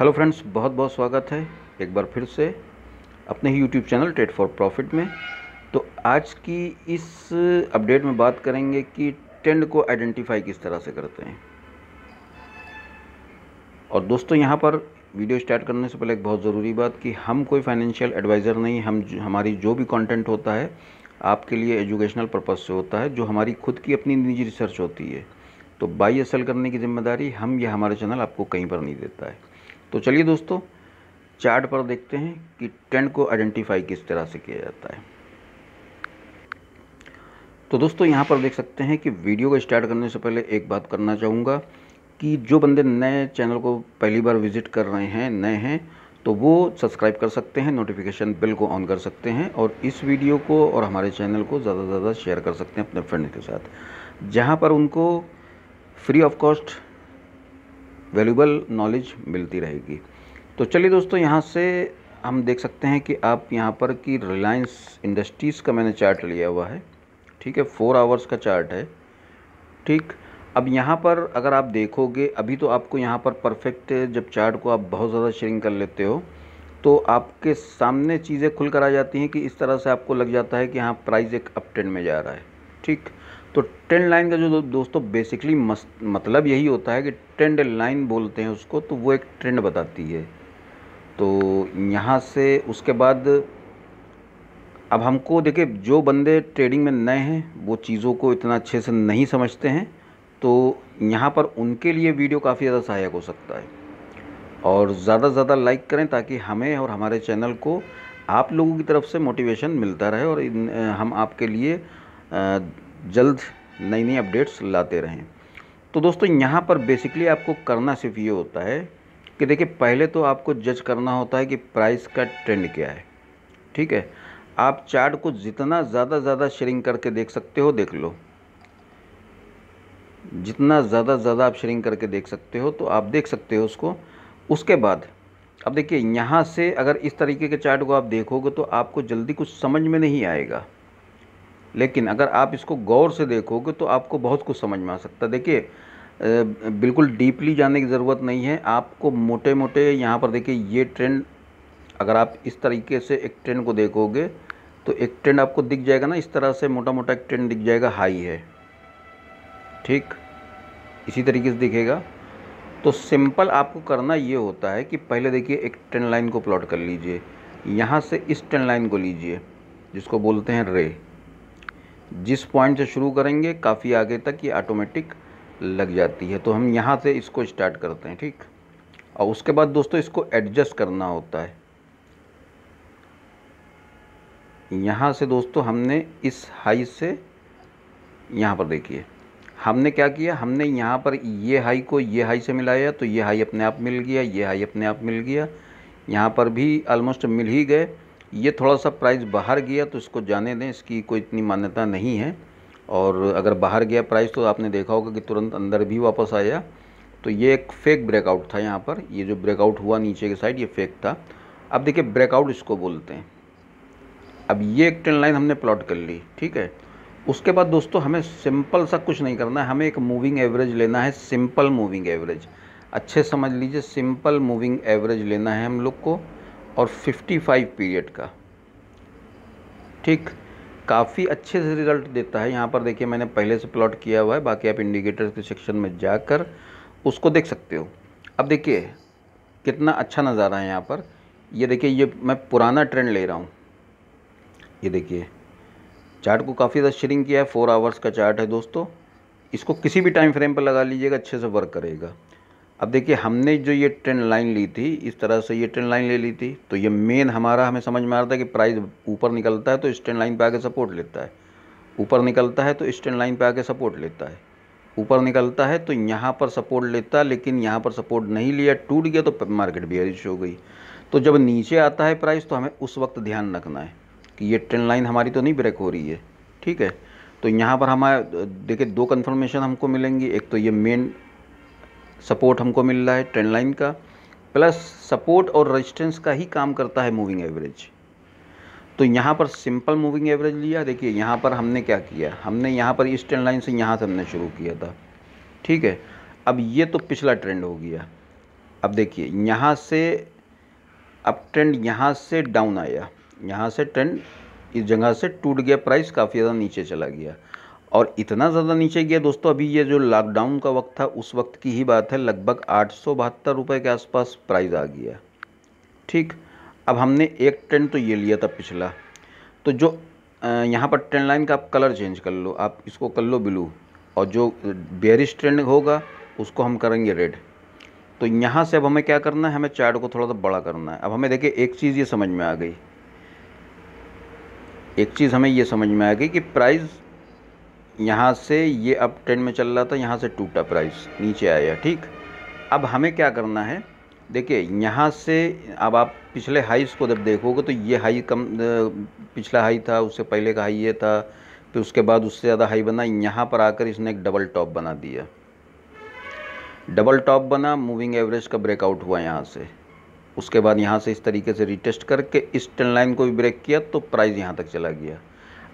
hello friends बहुत बहुत स्वागत है एक बार फिर से अपने ही YouTube channel trade for profit में तो आज की इस अपडेट में बात करेंगे कि ट्रेंड को आइडेंटिफाई किस तरह से करते हैं और दोस्तों यहाँ पर वीडियो स्टार्ट करने से पहले एक बहुत ज़रूरी बात कि हम कोई फाइनेंशियल एडवाइज़र नहीं हम हमारी जो भी कॉन्टेंट होता है आपके लिए एजुकेशनल पर्पज़ से होता है जो हमारी खुद की अपनी निजी रिसर्च होती है तो बाई असल करने की जिम्मेदारी हम या हमारे चैनल आपको कहीं पर नहीं देता है तो चलिए दोस्तों चार्ट पर देखते हैं कि ट्रेंड को आइडेंटिफाई किस तरह से किया जाता है तो दोस्तों यहाँ पर देख सकते हैं कि वीडियो को स्टार्ट करने से पहले एक बात करना चाहूँगा कि जो बंदे नए चैनल को पहली बार विजिट कर रहे हैं नए हैं तो वो सब्सक्राइब कर सकते हैं नोटिफिकेशन बिल को ऑन कर सकते हैं और इस वीडियो को और हमारे चैनल को ज़्यादा से ज़्यादा शेयर कर सकते हैं अपने फ्रेंड के साथ जहाँ पर उनको free of cost valuable knowledge मिलती रहेगी तो चलिए दोस्तों यहाँ से हम देख सकते हैं कि आप यहाँ पर कि रिलायंस इंडस्ट्रीज़ का मैंने चार्ट लिया हुआ है ठीक है फोर आवर्स का चार्ट है ठीक अब यहाँ पर अगर आप देखोगे अभी तो आपको यहाँ पर परफेक्ट जब चार्ट को आप बहुत ज़्यादा शेयरिंग कर लेते हो तो आपके सामने चीज़ें खुल कर आ जाती हैं कि इस तरह से आपको लग जाता है कि हाँ प्राइस एक अप में जा रहा है ठीक तो ट्रेंड लाइन का जो दो, दोस्तों बेसिकली मतलब यही होता है कि ट्रेंड लाइन बोलते हैं उसको तो वो एक ट्रेंड बताती है तो यहाँ से उसके बाद अब हमको देखिए जो बंदे ट्रेडिंग में नए हैं वो चीज़ों को इतना अच्छे से नहीं समझते हैं तो यहाँ पर उनके लिए वीडियो काफ़ी ज़्यादा सहायक हो सकता है और ज़्यादा से ज़्यादा लाइक करें ताकि हमें और हमारे चैनल को आप लोगों की तरफ से मोटिवेशन मिलता रहे और हम आपके लिए आ, जल्द नई नई अपडेट्स लाते रहें तो दोस्तों यहाँ पर बेसिकली आपको करना सिर्फ ये होता है कि देखिए पहले तो आपको जज करना होता है कि प्राइस का ट्रेंड क्या है ठीक है आप चार्ट को जितना ज़्यादा ज़्यादा शेयरिंग करके देख सकते हो देख लो जितना ज़्यादा ज़्यादा आप शेयरिंग करके देख सकते हो तो आप देख सकते हो उसको उसके बाद अब देखिए यहाँ से अगर इस तरीके के चार्ट को आप देखोगे तो आपको जल्दी कुछ समझ में नहीं आएगा लेकिन अगर आप इसको गौर से देखोगे तो आपको बहुत कुछ समझ में आ सकता है देखिए बिल्कुल डीपली जाने की ज़रूरत नहीं है आपको मोटे मोटे यहाँ पर देखिए ये ट्रेंड अगर आप इस तरीके से एक ट्रेंड को देखोगे तो एक ट्रेंड आपको दिख जाएगा ना इस तरह से मोटा मोटा एक ट्रेंड दिख जाएगा हाई है ठीक इसी तरीके से दिखेगा तो सिंपल आपको करना ये होता है कि पहले देखिए एक ट्रेंड लाइन को प्लॉट कर लीजिए यहाँ से इस ट्रेंड लाइन को लीजिए जिसको बोलते हैं रे जिस पॉइंट से शुरू करेंगे काफ़ी आगे तक ये ऑटोमेटिक लग जाती है तो हम यहाँ से इसको स्टार्ट करते हैं ठीक और उसके बाद दोस्तों इसको एडजस्ट करना होता है यहाँ से दोस्तों हमने इस हाई से यहाँ पर देखिए हमने क्या किया हमने यहाँ पर ये हाई को ये हाई से मिलाया तो ये हाई अपने आप मिल गया ये हाई अपने आप मिल गया यहाँ पर भी ऑलमोस्ट मिल ही गए ये थोड़ा सा प्राइस बाहर गया तो इसको जाने दें इसकी कोई इतनी मान्यता नहीं है और अगर बाहर गया प्राइस तो आपने देखा होगा कि तुरंत अंदर भी वापस आया तो ये एक फेक ब्रेकआउट था यहाँ पर ये जो ब्रेकआउट हुआ नीचे के साइड ये फेक था अब देखिए ब्रेकआउट इसको बोलते हैं अब ये एक ट्रेंड लाइन हमने प्लॉट कर ली ठीक है उसके बाद दोस्तों हमें सिंपल सा कुछ नहीं करना है हमें एक मूविंग एवरेज लेना है सिंपल मूविंग एवरेज अच्छे समझ लीजिए सिंपल मूविंग एवरेज लेना है हम लोग को और 55 पीरियड का ठीक काफ़ी अच्छे से रिज़ल्ट देता है यहाँ पर देखिए मैंने पहले से प्लॉट किया हुआ है बाकी आप इंडिकेटर्स के सेक्शन में जाकर उसको देख सकते हो अब देखिए कितना अच्छा नज़ारा है यहाँ पर ये देखिए ये मैं पुराना ट्रेंड ले रहा हूँ ये देखिए चार्ट को काफ़ी ज़्यादा शेयरिंग किया है फोर आवर्स का चार्ट है दोस्तों इसको किसी भी टाइम फ्रेम पर लगा लीजिएगा अच्छे से वर्क करेगा अब देखिए हमने जो ये ट्रेंड लाइन ली थी इस तरह से ये ट्रेंड लाइन ले ली थी तो ये मेन हमारा हमें समझ में आ रहा था कि प्राइस ऊपर निकलता है तो इस ट्रेंड लाइन पर आके सपोर्ट लेता है ऊपर निकलता है तो इस ट्रेंड लाइन पर आके सपोर्ट लेता है ऊपर निकलता है तो यहाँ पर सपोर्ट लेता है लेकिन यहाँ पर सपोर्ट नहीं लिया टूट गया तो मार्केट बेयरिश हो गई तो जब नीचे आता है प्राइस तो हमें उस वक्त ध्यान रखना है कि ये ट्रेंड लाइन हमारी तो नहीं ब्रेक हो रही है ठीक है तो यहाँ पर हमारे देखिए दो कन्फर्मेशन हमको मिलेंगी एक तो ये मेन सपोर्ट हमको मिल रहा है ट्रेंड लाइन का प्लस सपोर्ट और रेजिस्टेंस का ही काम करता है मूविंग एवरेज तो यहाँ पर सिंपल मूविंग एवरेज लिया देखिए यहाँ पर हमने क्या किया हमने यहाँ पर इस ट्रेंड लाइन से यहाँ से हमने शुरू किया था ठीक है अब ये तो पिछला ट्रेंड हो गया अब देखिए यहाँ से अब ट्रेंड यहाँ से डाउन आया यहाँ से ट्रेंड इस जगह से टूट गया प्राइस काफ़ी ज़्यादा नीचे चला गया और इतना ज़्यादा नीचे गया दोस्तों अभी ये जो लॉकडाउन का वक्त था उस वक्त की ही बात है लगभग आठ सौ बहत्तर रुपये के आसपास प्राइस आ गया ठीक अब हमने एक ट्रेंड तो ये लिया था पिछला तो जो यहाँ पर ट्रेंड लाइन का आप कलर चेंज कर लो आप इसको कर लो ब्लू और जो बेरिश ट्रेंड होगा उसको हम करेंगे रेड तो यहाँ से अब हमें क्या करना है हमें चार्ट को थोड़ा सा बड़ा करना है अब हमें देखिए एक चीज़ ये समझ में आ गई एक चीज़ हमें ये समझ में आ गई कि प्राइस यहाँ से ये अब ट्रेंड में चल रहा था यहाँ से टूटा प्राइस नीचे आया ठीक अब हमें क्या करना है देखिए यहाँ से अब आप पिछले हाईस को जब देखोगे तो ये हाई कम पिछला हाई था उससे पहले का हाई ये था फिर उसके बाद उससे ज़्यादा हाई बना यहाँ पर आकर इसने एक डबल टॉप बना दिया डबल टॉप बना मूविंग एवरेज का ब्रेकआउट हुआ यहाँ से उसके बाद यहाँ से इस तरीके से रिटेस्ट करके इस ट्रेंड लाइन को भी ब्रेक किया तो प्राइस यहाँ तक चला गया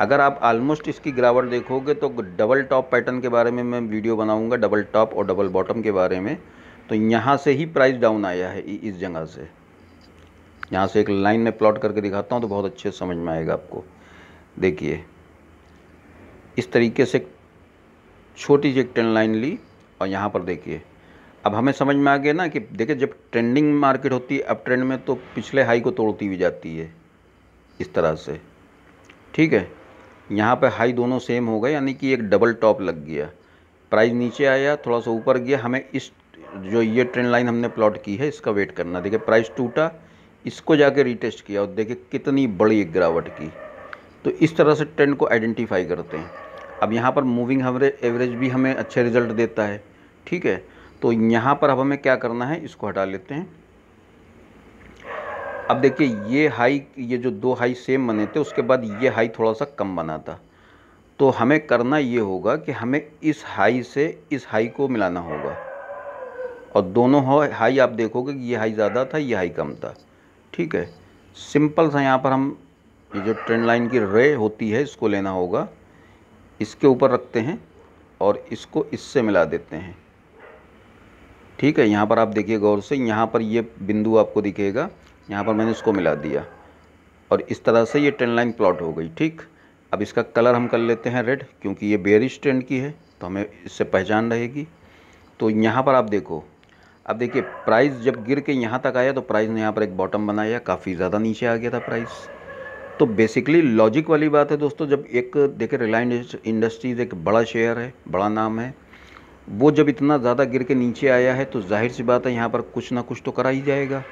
अगर आप ऑलमोस्ट इसकी गिरावट देखोगे तो डबल टॉप पैटर्न के बारे में मैं वीडियो बनाऊंगा डबल टॉप और डबल बॉटम के बारे में तो यहाँ से ही प्राइस डाउन आया है इस जगह से यहाँ से एक लाइन में प्लॉट करके दिखाता हूँ तो बहुत अच्छे समझ में आएगा आपको देखिए इस तरीके से छोटी सी एक ट्रेंड लाइन ली और यहाँ पर देखिए अब हमें समझ में आ गया ना कि देखिए जब ट्रेंडिंग मार्केट होती है अब ट्रेंड में तो पिछले हाई को तोड़ती हुई जाती है इस तरह से ठीक है यहाँ पे हाई दोनों सेम हो गए यानी कि एक डबल टॉप लग गया प्राइस नीचे आया थोड़ा सा ऊपर गया हमें इस जो ये ट्रेंड लाइन हमने प्लॉट की है इसका वेट करना देखिए प्राइस टूटा इसको जाके रिटेस्ट किया और देखिए कितनी बड़ी एक गिरावट की तो इस तरह से ट्रेंड को आइडेंटिफाई करते हैं अब यहाँ पर मूविंग हमरे एवरेज भी हमें अच्छे रिजल्ट देता है ठीक है तो यहाँ पर अब हमें क्या करना है इसको हटा लेते हैं अब देखिए ये हाई ये जो दो हाई सेम बने थे उसके बाद ये हाई थोड़ा सा कम बना था तो हमें करना ये होगा कि हमें इस हाई से इस हाई को मिलाना होगा और दोनों हाई आप देखोगे कि ये हाई ज़्यादा था ये हाई कम था ठीक है सिंपल सा यहाँ पर हम ये जो ट्रेंड लाइन की रे होती है इसको लेना होगा इसके ऊपर रखते हैं और इसको इससे मिला देते हैं ठीक है यहाँ पर आप देखिए गौर से यहाँ पर ये बिंदु आपको दिखेगा यहाँ पर मैंने इसको मिला दिया और इस तरह से ये ट्रेंड लाइन प्लॉट हो गई ठीक अब इसका कलर हम कर लेते हैं रेड क्योंकि ये बेरिश ट्रेंड की है तो हमें इससे पहचान रहेगी तो यहाँ पर आप देखो अब देखिए प्राइस जब गिर के यहाँ तक आया तो प्राइस ने यहाँ पर एक बॉटम बनाया काफ़ी ज़्यादा नीचे आ गया था प्राइस तो बेसिकली लॉजिक वाली बात है दोस्तों जब एक देखिए रिलायंस इंडस्ट्रीज़ एक बड़ा शेयर है बड़ा नाम है वो जब इतना ज़्यादा गिर के नीचे आया है तो जाहिर सी बात है यहाँ पर कुछ ना कुछ तो करा ही जाएगा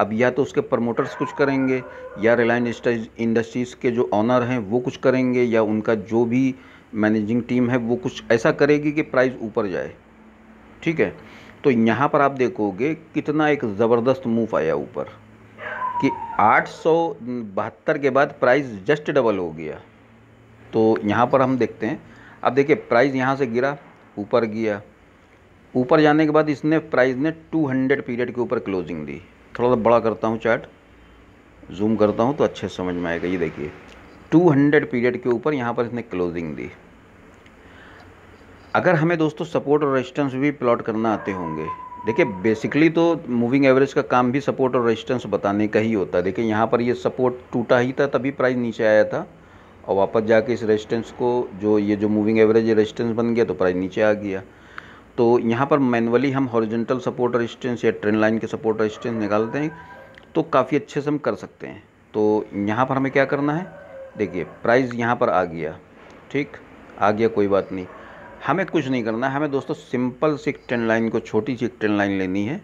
अब या तो उसके प्रमोटर्स कुछ करेंगे या रिलायंस इंडस्ट्रीज़ के जो ऑनर हैं वो कुछ करेंगे या उनका जो भी मैनेजिंग टीम है वो कुछ ऐसा करेगी कि प्राइस ऊपर जाए ठीक है तो यहाँ पर आप देखोगे कितना एक ज़बरदस्त मूव आया ऊपर कि आठ के बाद प्राइस जस्ट डबल हो गया तो यहाँ पर हम देखते हैं अब देखिए प्राइस यहाँ से गिरा ऊपर गया ऊपर जाने के बाद इसने प्राइस ने 200 पीरियड के ऊपर क्लोजिंग दी थोड़ा सा बड़ा करता हूँ चार्ट जूम करता हूँ तो अच्छे समझ में आएगा ये देखिए 200 पीरियड के ऊपर यहाँ पर इसने क्लोजिंग दी अगर हमें दोस्तों सपोर्ट और रेजिस्टेंस भी प्लॉट करना आते होंगे देखिए बेसिकली तो मूविंग एवरेज का काम भी सपोर्ट और रेजिस्टेंस बताने का ही होता है देखिए यहाँ पर ये सपोर्ट टूटा ही था तभी प्राइस नीचे आया था और वापस जाके इस रेजिस्टेंस को जो ये जो मूविंग एवरेज रेजिस्टेंस बन गया तो प्राइस नीचे आ गया तो यहाँ पर मैनुअली हम हॉरिजेंटल सपोर्ट रजिस्टेंस या ट्रेन लाइन के सपोर्ट रजिस्टेंस निकालते हैं तो काफ़ी अच्छे से हम कर सकते हैं तो यहाँ पर हमें क्या करना है देखिए प्राइस यहाँ पर आ गया ठीक आ गया कोई बात नहीं हमें कुछ नहीं करना है हमें दोस्तों सिंपल सी एक ट्रेन लाइन को छोटी सी एक ट्रेन लाइन लेनी है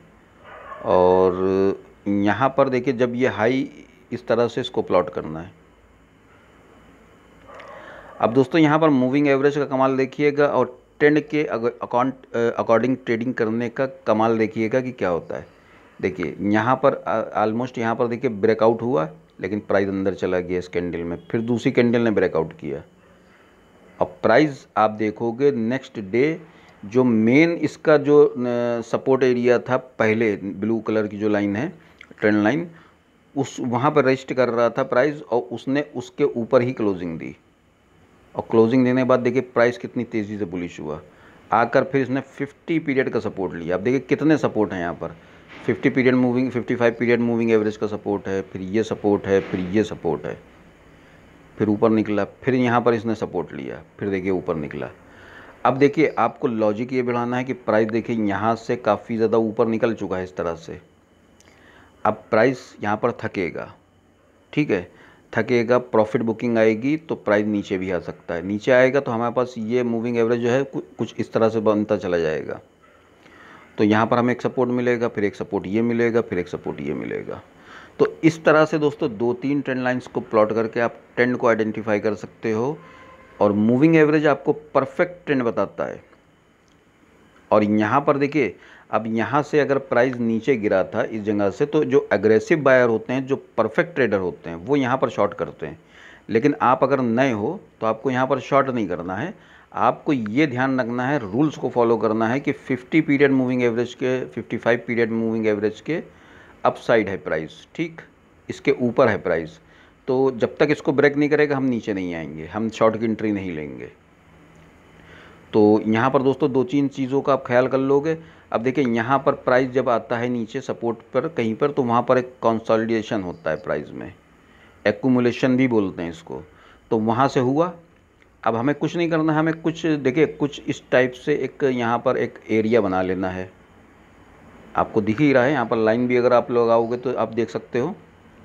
और यहाँ पर देखिए जब ये हाई इस तरह से इसको प्लॉट करना है अब दोस्तों यहाँ पर मूविंग एवरेज का कमाल देखिएगा और ट्रेंड के अकाउंट अकॉर्डिंग ट्रेडिंग करने का कमाल देखिएगा कि क्या होता है देखिए यहाँ पर ऑलमोस्ट यहाँ पर देखिए ब्रेकआउट हुआ लेकिन प्राइस अंदर चला गया इस कैंडल में फिर दूसरी कैंडल ने ब्रेकआउट किया अब प्राइस आप देखोगे नेक्स्ट डे जो मेन इसका जो सपोर्ट एरिया था पहले ब्लू कलर की जो लाइन है ट्रेंड लाइन उस वहाँ पर रजिस्ट कर रहा था प्राइस और उसने उसके ऊपर ही क्लोजिंग दी और क्लोजिंग देने के बाद देखिए प्राइस कितनी तेज़ी से बुलिश हुआ आकर फिर इसने 50 पीरियड का सपोर्ट लिया अब देखिए कितने सपोर्ट हैं यहाँ पर 50 period moving 55 period moving average का सपोर्ट है फिर ये सपोर्ट है फिर ये सपोर्ट है फिर ऊपर निकला फिर यहाँ पर इसने सपोर्ट लिया फिर देखिए ऊपर निकला अब देखिए आपको लॉजिक ये बढ़ाना है कि प्राइस देखिए यहाँ से काफ़ी ज़्यादा ऊपर निकल चुका है इस तरह से अब प्राइस यहाँ पर थकेगा ठीक है थकेगा प्रॉफिट बुकिंग आएगी तो प्राइस नीचे भी आ सकता है नीचे आएगा तो हमारे पास ये मूविंग एवरेज जो है कुछ इस तरह से बनता चला जाएगा तो यहाँ पर हमें एक सपोर्ट मिलेगा फिर एक सपोर्ट ये मिलेगा फिर एक सपोर्ट ये मिलेगा तो इस तरह से दोस्तों दो तीन ट्रेंड लाइन्स को प्लॉट करके आप ट्रेंड को आइडेंटिफाई कर सकते हो और मूविंग एवरेज आपको परफेक्ट ट्रेंड बताता है और यहाँ पर देखिए अब यहाँ से अगर प्राइस नीचे गिरा था इस जगह से तो जो एग्रेसिव बायर होते हैं जो परफेक्ट ट्रेडर होते हैं वो यहाँ पर शॉर्ट करते हैं लेकिन आप अगर नए हो तो आपको यहाँ पर शॉर्ट नहीं करना है आपको ये ध्यान रखना है रूल्स को फॉलो करना है कि 50 पीरियड मूविंग एवरेज के 55 पीरियड मूविंग एवरेज के अपसाइड है प्राइस ठीक इसके ऊपर है प्राइस तो जब तक इसको ब्रेक नहीं करेगा हम नीचे नहीं आएंगे हम शॉर्ट की एंट्री नहीं लेंगे तो यहाँ पर दोस्तों दो तीन चीज़ों का आप ख्याल कर लोगे अब देखिए यहाँ पर प्राइस जब आता है नीचे सपोर्ट पर कहीं पर तो वहाँ पर एक कंसोलिडेशन होता है प्राइस में एकुमुलेशन भी बोलते हैं इसको तो वहाँ से हुआ अब हमें कुछ नहीं करना है हमें कुछ देखिए कुछ इस टाइप से एक यहाँ पर एक एरिया बना लेना है आपको दिख ही रहा है यहाँ पर लाइन भी अगर आप लोग आओगे तो आप देख सकते हो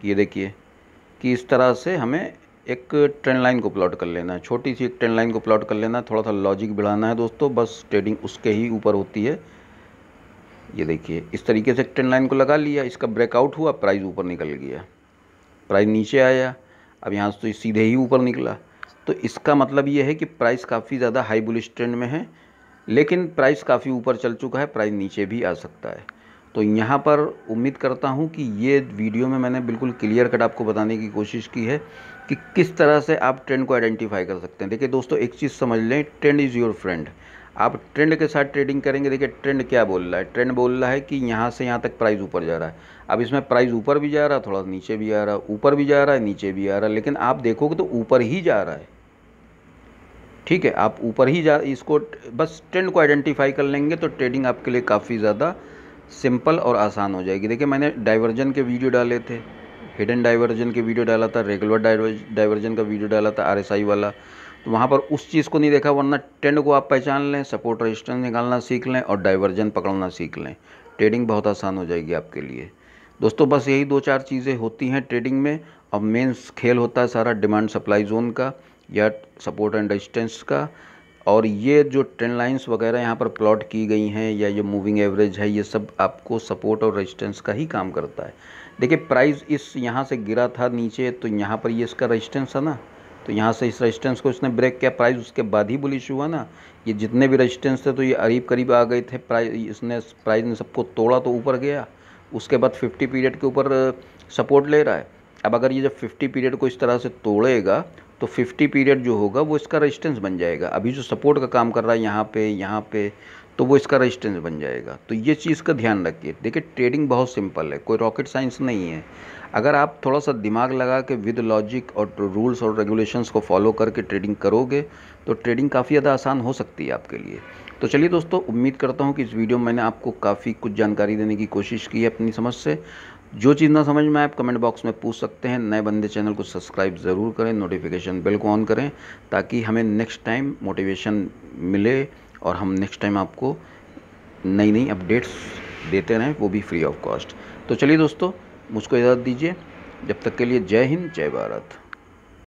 ये देखिए कि इस तरह से हमें एक ट्रेंड लाइन को प्लॉट कर लेना है छोटी सी एक ट्रेंड लाइन को प्लॉट कर लेना है थोड़ा सा लॉजिक बढ़ाना है दोस्तों बस ट्रेडिंग उसके ही ऊपर होती है ये देखिए इस तरीके से ट्रेंड लाइन को लगा लिया इसका ब्रेकआउट हुआ प्राइस ऊपर निकल गया प्राइस नीचे आया अब यहाँ से तो सीधे ही ऊपर निकला तो इसका मतलब ये है कि प्राइस काफ़ी ज़्यादा हाई बुलिश ट्रेंड में है लेकिन प्राइस काफ़ी ऊपर चल चुका है प्राइस नीचे भी आ सकता है तो यहाँ पर उम्मीद करता हूँ कि ये वीडियो में मैंने बिल्कुल क्लियर कट आपको बताने की कोशिश की है कि किस तरह से आप ट्रेंड को आइडेंटिफाई कर सकते हैं देखिए दोस्तों एक चीज़ समझ लें ट्रेंड इज़ योर फ्रेंड आप ट्रेंड के साथ ट्रेडिंग करेंगे देखिए ट्रेंड क्या बोल रहा है ट्रेंड बोल रहा है कि यहाँ से यहाँ तक प्राइस ऊपर जा रहा है अब इसमें प्राइस ऊपर भी जा रहा है थोड़ा नीचे भी आ रहा है ऊपर भी जा रहा है नीचे भी आ रहा है लेकिन आप देखोगे तो ऊपर ही जा रहा है ठीक है आप ऊपर ही जा इसको बस ट्रेंड को आइडेंटिफाई कर लेंगे तो ट्रेडिंग आपके लिए काफ़ी ज़्यादा सिंपल और आसान हो जाएगी देखिए मैंने डाइवर्जन के वीडियो डाले थे हिडन डाइवर्जन के वीडियो डाला था रेगुलर डाइवर्जन का वीडियो डाला था आरएसआई वाला वहाँ पर उस चीज़ को नहीं देखा वरना ट्रेंड को आप पहचान लें सपोर्ट रजिस्टेंस निकालना सीख लें और डाइवर्जन पकड़ना सीख लें ट्रेडिंग बहुत आसान हो जाएगी आपके लिए दोस्तों बस यही दो चार चीज़ें होती हैं ट्रेडिंग में अब मेन खेल होता है सारा डिमांड सप्लाई जोन का या सपोर्ट एंड रजिस्टेंस का और ये जो ट्रेंड लाइंस वगैरह यहाँ पर प्लॉट की गई हैं या ये मूविंग एवरेज है ये सब आपको सपोर्ट और रेजिस्टेंस का ही काम करता है देखिए प्राइस इस यहाँ से गिरा था नीचे तो यहाँ पर ये इसका रेजिस्टेंस था ना तो यहाँ से इस रजिस्टेंस को इसने ब्रेक किया प्राइस उसके बाद ही बुलिश हुआ ना ये जितने भी रजिस्टेंस थे तो ये अरीब करीब आ गए थे प्राइस इसने प्राइस ने सबको तोड़ा तो ऊपर गया उसके बाद 50 पीरियड के ऊपर सपोर्ट uh, ले रहा है अब अगर ये जब 50 पीरियड को इस तरह से तोड़ेगा तो 50 पीरियड जो होगा वो इसका रजिस्टेंस बन जाएगा अभी जो सपोर्ट का काम कर रहा है यहाँ पे यहाँ पर तो वो इसका रजिस्टेंस बन जाएगा तो ये चीज़ का ध्यान रखिए देखिए ट्रेडिंग बहुत सिंपल है कोई रॉकेट साइंस नहीं है अगर आप थोड़ा सा दिमाग लगा के विद लॉजिक और रूल्स और रेगुलेशंस को फॉलो करके ट्रेडिंग करोगे तो ट्रेडिंग काफ़ी ज़्यादा आसान हो सकती है आपके लिए तो चलिए दोस्तों उम्मीद करता हूँ कि इस वीडियो में मैंने आपको काफ़ी कुछ जानकारी देने की कोशिश की है अपनी समझ से जो चीज़ ना समझ में आप कमेंट बॉक्स में पूछ सकते हैं नए बंदे चैनल को सब्सक्राइब ज़रूर करें नोटिफिकेशन बेल को ऑन करें ताकि हमें नेक्स्ट टाइम मोटिवेशन मिले और हम नेक्स्ट टाइम आपको नई नई अपडेट्स देते रहें वो भी फ्री ऑफ कॉस्ट तो चलिए दोस्तों मुझको इजाज़त दीजिए जब तक के लिए जय हिंद जय भारत